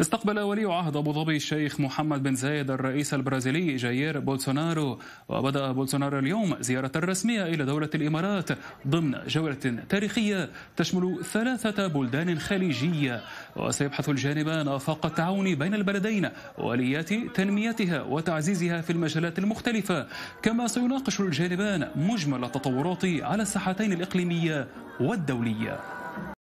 استقبل ولي عهد أبو ظبي الشيخ محمد بن زايد الرئيس البرازيلي جايير بولسونارو وبدأ بولسونارو اليوم زيارة رسمية إلى دولة الإمارات ضمن جولة تاريخية تشمل ثلاثة بلدان خليجية وسيبحث الجانبان آفاق التعاون بين البلدين وآليات تنميتها وتعزيزها في المجالات المختلفة كما سيناقش الجانبان مجمل التطورات على الساحتين الإقليمية والدولية